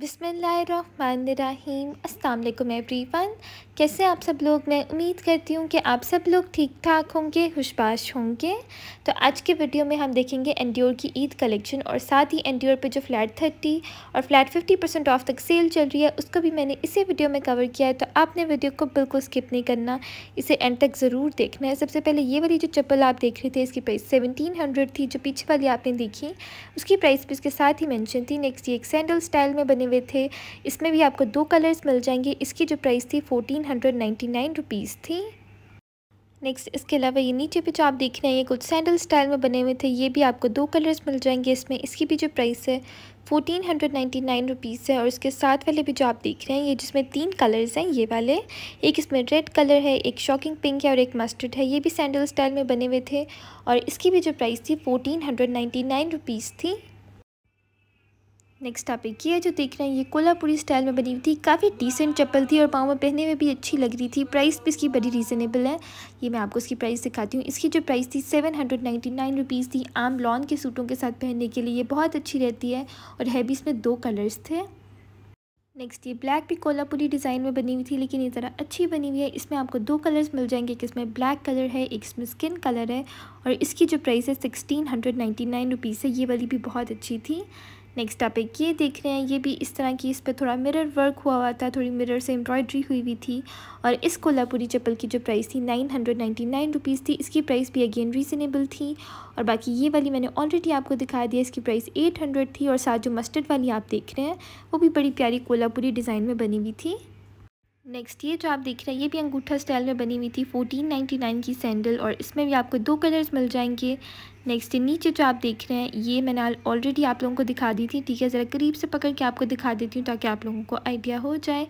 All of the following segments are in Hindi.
बिसमीम अल्लाम वन कैसे आप सब लोग मैं उम्मीद करती हूँ कि आप सब लोग ठीक ठाक होंगे खुशबाश होंगे तो आज के वीडियो में हम देखेंगे एनडीओर की ईद कलेक्शन और साथ ही एनडीओर पे जो फ्लैट थर्टी और फ्लैट फिफ्टी परसेंट ऑफ तक सेल चल रही है उसको भी मैंने इसी वीडियो में कवर किया है तो आपने वीडियो को बिल्कुल स्किप नहीं करना इसे एंड तक ज़रूर देखना है सबसे पहले ये वाली जो चप्पल आप देख रहे थे इसकी प्राइस सेवनटीन थी जो पीछे वाली आपने देखी उसकी प्राइस भी इसके साथ ही मैंशन थी नेक्स्ट ये एक सैंडल स्टाइल में बने बने हुए थे इसमें भी आपको दो कलर्स मिल जाएंगे इसकी जो प्राइस थी fourteen hundred ninety nine rupees थी नेक्स्ट इसके अलावा ये नीचे पे जो आप देख रहे हैं ये कुछ सैंडल स्टाइल में बने हुए थे ये भी आपको दो कलर्स मिल जाएंगे इसमें इसकी भी जो प्राइस है fourteen hundred ninety nine rupees है और इसके साथ वाले भी जो आप देख रहे हैं ये जिसमें तीन कलर्स हैं ये वाले एक इसमें रेड कलर है एक शॉकिंग पिंक है और एक मस्टर्ड है ये भी सैंडल स्टाइल में बने हुए थे और इसकी भी जो प्राइस थी fourteen hundred ninety nine rupees थी नेक्स्ट टॉपिक ये जो देख रहे हैं ये कोल्हापुरी स्टाइल में बनी हुई थी काफ़ी डिसेंट चप्पल थी और पाँव में पहनने में भी अच्छी लग रही थी प्राइस भी इसकी बड़ी रीज़नेबल है ये मैं आपको इसकी प्राइस दिखाती हूँ इसकी जो प्राइस थी seven hundred ninety nine rupees थी आम लॉन के सूटों के साथ पहनने के लिए बहुत अच्छी रहती है और है भी इसमें दो कलर्स थे नेक्स्ट ये ब्लैक भी कोल्हापुरी डिज़ाइन में बनी हुई थी लेकिन ये ज़रा अच्छी बनी हुई है इसमें आपको दो कलर्स मिल जाएंगे एक इसमें ब्लैक कलर है एक इसमें स्किन कलर है और इसकी जो प्राइस है sixteen hundred ninety nine rupees है ये वाली भी बहुत अच्छी थी नेक्स्ट आप एक ये देख रहे हैं ये भी इस तरह की इस पर थोड़ा मिरर वर्क हुआ हुआ था थोड़ी मिरर से एम्ब्रॉयड्री हुई हुई थी और इस कोल्हापुरी चप्पल की जो प्राइस थी nine hundred ninety nine rupees थी इसकी प्राइस भी अगेन रीजनेबल थी और बाकी ये वाली मैंने ऑलरेडी आपको दिखा दिया इसकी प्राइस एट हंड्रेड थी और साथ जो मस्टर्ड वाली आप देख रहे हैं वो भी बड़ी प्यारी कोल्हापुरी डिज़ाइन में बनी हुई थी नेक्स्ट ये जो आप देख रहे हैं ये भी अंगूठा स्टाइल में बनी हुई थी 1499 की सैंडल और इसमें भी आपको दो कलर्स मिल जाएंगे नेक्स्ट नीचे जो आप देख रहे हैं ये मैंने ऑलरेडी आप लोगों को दिखा दी थी ठीक है ज़रा करीब से पकड़ के आपको दिखा देती हूँ ताकि आप लोगों को आइडिया हो जाए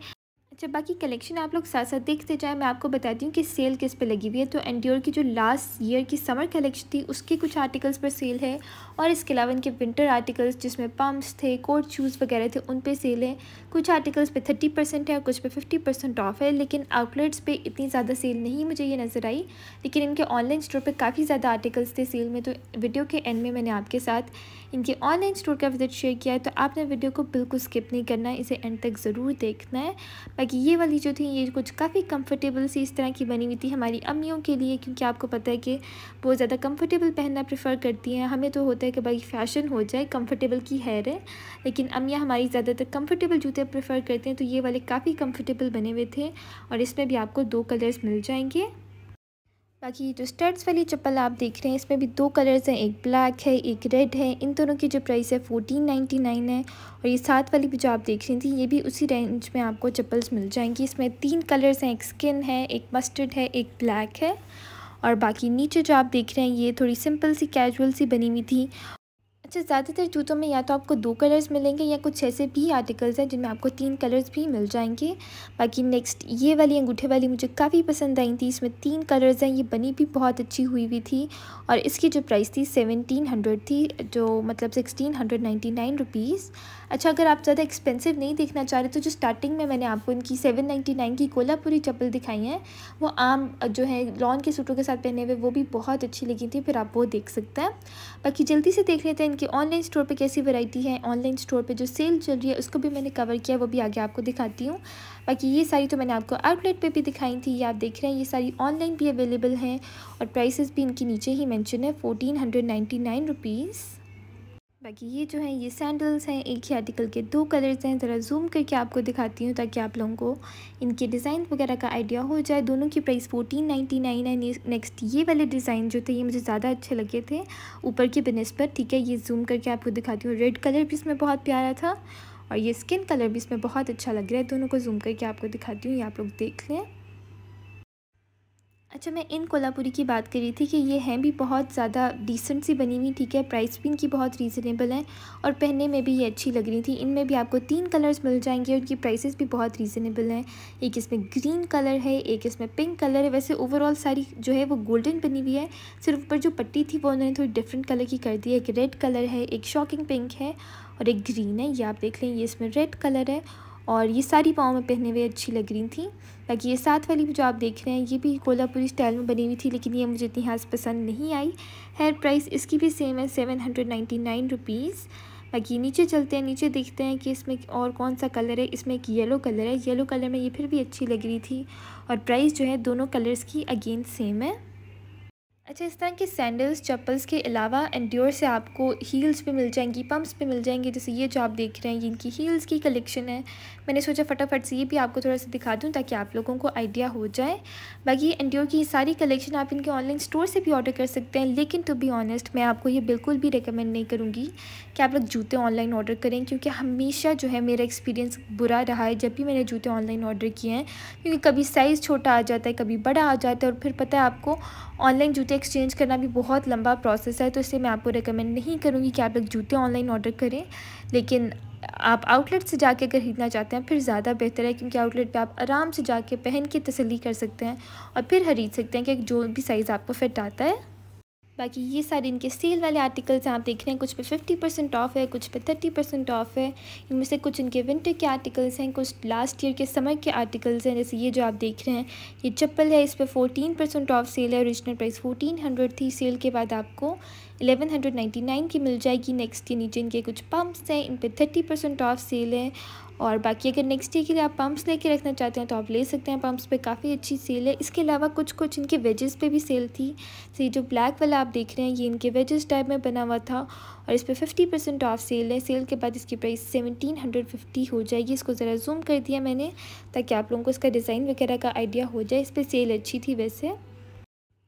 अच्छा बाकी कलेक्शन आप लोग साथ साथ देखते जाए मैं आपको बताती हूँ कि सेल किस पे लगी हुई है तो एंड्योर की जो लास्ट ईयर की समर कलेक्शन थी उसके कुछ आर्टिकल्स पर सेल है और इसके अलावा इनके विंटर आर्टिकल्स जिसमें पम्प्स थे कोट शूज़ वगैरह थे उन पे सेल है कुछ आर्टिकल्स पे थर्टी परसेंट है और कुछ पे फिफ्टी परसेंट ऑफ है लेकिन आउटलेट्स पर इतनी ज़्यादा सेल नहीं मुझे ये नज़र आई लेकिन इनके ऑनलाइन स्टोर पर काफ़ी ज़्यादा आर्टिकल्स थे सेल में तो वीडियो के एंड में मैंने आपके साथ इनके ऑनलाइन स्टोर का विजिट शेयर किया है तो आपने वीडियो को बिल्कुल स्किप नहीं करना है इसे एंड तक ज़रूर देखना है बाकी ये वाली जो थी ये कुछ काफ़ी कंफर्टेबल सी इस तरह की बनी हुई थी हमारी अम्मियों के लिए क्योंकि आपको पता है कि वो ज़्यादा कंफर्टेबल पहनना प्रेफर करती हैं हमें तो होता है कि भाई फैशन हो जाए कम्फर्टेबल की हैर है लेकिन अम्मियाँ हमारी ज़्यादातर कम्फर्टेबल जूते प्रेफर करते हैं तो ये वाले काफ़ी कम्फर्टेबल बने हुए थे और इसमें भी आपको दो कलर्स मिल जाएंगे बाकी जो स्टड्स वाली चप्पल आप देख रहे हैं इसमें भी दो कलर्स हैं एक ब्लैक है एक रेड है इन दोनों की जो प्राइस है फोर्टीन नाइन्टी नाइन है और ये साथ वाली भी जो आप देख रही थी ये भी उसी रेंज में आपको चप्पल्स मिल जाएंगी इसमें तीन कलर्स हैं एक स्किन है एक मस्टर्ड है एक ब्लैक है और बाकी नीचे जो आप देख रहे हैं ये थोड़ी सिंपल सी कैजुअल सी बनी हुई थी अच्छा ज़्यादातर जूतों में या तो आपको दो कलर्स मिलेंगे या कुछ ऐसे भी आर्टिकल्स हैं जिनमें आपको तीन कलर्स भी मिल जाएंगे बाकी नेक्स्ट ये वाली अंगूठे वाली मुझे काफ़ी पसंद आई थी इसमें तीन कलर्स हैं ये बनी भी बहुत अच्छी हुई हुई थी और इसकी जो प्राइस थी सेवनटीन हंड्रेड थी जो मतलब sixteen hundred ninety nine rupees अच्छा अगर आप ज़्यादा एक्सपेंसिव नहीं देखना चाह रहे तो जो स्टार्टिंग में मैंने आपको इनकी सेवन नाइन्टी नाइन की कोल्हापुरी चप्पल दिखाई हैं वो आम जो है लॉन के सूटों के साथ पहने हुए वो भी बहुत अच्छी लगी थी फिर आप वो देख सकते हैं बाकी जल्दी से देख लेते हैं कि ऑनलाइन स्टोर पे कैसी वैरायटी है ऑनलाइन स्टोर पे जो सेल चल रही है उसको भी मैंने कवर किया वो भी आगे आपको दिखाती हूँ बाकी ये सारी तो मैंने आपको आउटलेट पे भी दिखाई थी ये आप देख रहे हैं ये सारी ऑनलाइन भी अवेलेबल हैं और प्राइसेस भी इनके नीचे ही मैंशन है fourteen hundred ninety nine rupees बाकी ये जो है ये सैंडल्स हैं एक ही आर्टिकल के दो कलर्स हैं ज़रा जूम करके आपको दिखाती हूँ ताकि आप लोगों को इनके डिज़ाइन वगैरह का आइडिया हो जाए दोनों की प्राइस फोर्टीन नाइन्टी नाइन है नेक्स्ट ये वाले डिज़ाइन जो थे ये मुझे ज़्यादा अच्छे लगे थे ऊपर के बनस पर ठीक है ये जूम करके आपको दिखाती हूँ रेड कलर भी इसमें बहुत प्यारा था और ये स्किन कलर भी इसमें बहुत अच्छा लग रहा है दोनों को जूम करके आपको दिखाती हूँ ये आप लोग देख लें अच्छा मैं इन कोल्हापुरी की बात कर रही थी कि ये हैं भी बहुत ज़्यादा डिसेंट सी बनी हुई ठीक है प्राइस भी इनकी बहुत रीज़नेबल है और पहनने में भी ये अच्छी लग रही थी इनमें भी आपको तीन कलर्स मिल जाएंगे और इनकी प्राइसेस भी बहुत रीज़नेबल हैं एक इसमें ग्रीन कलर है एक इसमें पिंक कलर है वैसे ओवरऑल सारी जो है वो गोल्डन बनी हुई है सिर्फ ऊपर जो पट्टी थी वो उन्होंने थोड़ी डिफरेंट कलर की कर दी है एक रेड कलर है एक शॉकिंग पिंक है और एक ग्रीन है ये आप देख लें ये इसमें रेड कलर है और ये सारी पाँव में पहने हुए अच्छी लग रही थी बाकी ये साथ वाली भी जो आप देख रहे हैं ये भी कोल्हापुरी स्टाइल में बनी हुई थी लेकिन ये मुझे इतनी हाथ पसंद नहीं आई हेयर प्राइस इसकी भी सेम है seven hundred ninety nine rupees बाकी नीचे चलते हैं नीचे देखते हैं कि इसमें और कौन सा कलर है इसमें एक येलो कलर है येलो कलर में ये फिर भी अच्छी लग रही थी और प्राइस जो है दोनों कलर्स की अगेन सेम है अच्छा इस तरह के सैंडल्स चप्पल्स के अलावा एंड्योर से आपको हील्स भी मिल जाएंगी पम्प्स भी मिल जाएंगे जैसे ये जो आप देख रहे हैं ये इनकी हील्स की कलेक्शन है मैंने सोचा फटाफट से ये भी आपको थोड़ा सा दिखा दूँ ताकि आप लोगों को आइडिया हो जाए बाकी एंड्योर की सारी कलेक्शन आप इनके ऑनलाइन स्टोर से भी ऑर्डर कर सकते हैं लेकिन टू बी ऑनेस्ट मैं आपको ये बिल्कुल भी रिकमेंड नहीं करूँगी कि आप लोग जूते ऑनलाइन ऑर्डर करें क्योंकि हमेशा जो है मेरा एक्सपीरियंस बुरा रहा है जब भी मैंने जूते ऑनलाइन ऑर्डर किए हैं क्योंकि कभी साइज़ छोटा आ जाता है कभी बड़ा आ जाता है और फिर पता है आपको ऑनलाइन जूते एक्सचेंज करना भी बहुत लंबा प्रोसेस है तो इसलिए मैं आपको रिकमेंड नहीं करूँगी कि आप लोग जूते ऑनलाइन ऑर्डर करें लेकिन आप आउटलेट से जाके अगर खरीदना चाहते हैं फिर ज़्यादा बेहतर है क्योंकि आउटलेट पे आप आराम से जाके पहन के तसली कर सकते हैं और फिर खरीद सकते हैं कि जो भी साइज़ आपको फिट आता है बाकी ये सारे इनके सेल वाले आर्टिकल्स आप देख रहे हैं कुछ पे फिफ्टी परसेंट ऑफ़ है कुछ पे थर्टी परसेंट ऑफ़ है इनमें से कुछ इनके विंटर के आर्टिकल्स हैं कुछ लास्ट ईयर के समर के आर्टिकल्स हैं जैसे ये जो आप देख रहे हैं ये चप्पल है इस पर फोटीन परसेंट ऑफ़ सेल है ओरिजिनल प्राइस फोटीन हंड्रेड थी सेल के बाद आपको 1199 की मिल जाएगी नेक्स्ट ये नीचे इनके कुछ पम्प्स हैं इन पर थर्टी परसेंट ऑफ सेल है और बाकी अगर नेक्स्ट डे के लिए आप पम्प्स लेके रखना चाहते हैं तो आप ले सकते हैं पम्प्स पे काफ़ी अच्छी सेल है इसके अलावा कुछ कुछ इनके वेजेस पे भी सेल थी तो ये जो ब्लैक वाला आप देख रहे हैं ये इनके वेजेस टाइप में बना हुआ था और इस पर फिफ्टी परसेंट ऑफ सेल है सेल के बाद इसकी प्राइस सेवनटीन हंड्रेड फिफ्टी हो जाएगी इसको ज़रा जूम कर दिया मैंने ताकि आप लोगों को इसका डिज़ाइन वगैरह का आइडिया हो जाए इस पर सेल अच्छी थी वैसे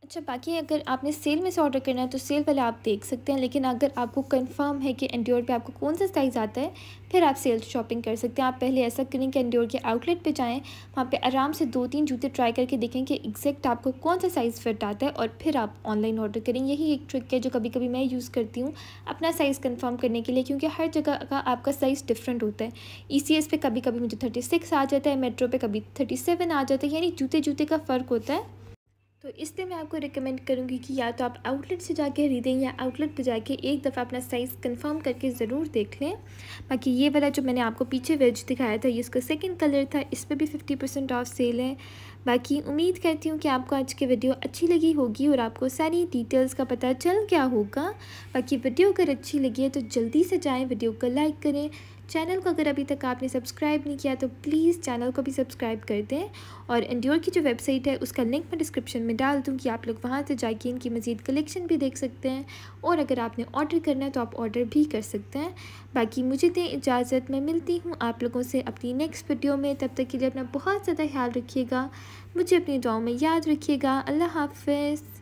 अच्छा बाकी अगर आपने सेल में से ऑर्डर करना है तो सेल पहले आप देख सकते हैं लेकिन अगर आपको कंफर्म है कि एंड्योर पे आपको कौन सा साइज़ आता है फिर आप सेल शॉपिंग कर सकते हैं आप पहले ऐसा करें कि एंड्योर के आउटलेट पे जाएं वहाँ पे आराम से दो तीन जूते ट्राई करके देखें कि एग्जैक्ट आपको कौन सा साइज़ फिट आता है और फिर आप ऑनलाइन ऑर्डर करें यही एक ट्रिक है जो कभी कभी मैं यूज़ करती हूँ अपना साइज़ कन्फर्म करने के लिए क्योंकि हर जगह का आपका साइज़ डिफरेंट होता है ई सी एस पे कभी कभी मुझे थर्टी सिक्स आ जाता है मेट्रो पर कभी थर्टी सेवन आ जाता है यानी जूते जूते का फ़र्क होता है तो इसलिए मैं आपको रिकमेंड करूँगी कि या तो आप आउटलेट से जाके ख़रीदें या आउटलेट पर जाके एक दफ़ा अपना साइज़ कंफर्म करके ज़रूर देख लें बाकी ये वाला जो मैंने आपको पीछे वेज दिखाया था ये इसका सेकंड कलर था इस पर भी फिफ्टी परसेंट ऑफ सेल है बाकी उम्मीद करती हूँ कि आपको आज की वीडियो अच्छी लगी होगी और आपको सारी डिटेल्स का पता चल क्या होगा बाकी वीडियो अगर अच्छी लगी है तो जल्दी से जाएँ वीडियो को लाइक करें चैनल को अगर अभी तक आपने सब्सक्राइब नहीं किया तो प्लीज़ चैनल को भी सब्सक्राइब कर दें और इंडियोर की जो वेबसाइट है उसका लिंक मैं डिस्क्रिप्शन में डाल दूँ कि आप लोग वहाँ से जाके इनकी मज़ीद कलेक्शन भी देख सकते हैं और अगर आपने ऑर्डर करना है तो आप ऑर्डर भी कर सकते हैं बाकी मुझे दें इजाज़त मैं मिलती हूँ आप लोगों से अपनी नेक्स्ट वीडियो में तब तक के लिए अपना बहुत ज़्यादा ख्याल रखिएगा मुझे अपनी दुआओं में याद रखिएगा अल्लाह हाफ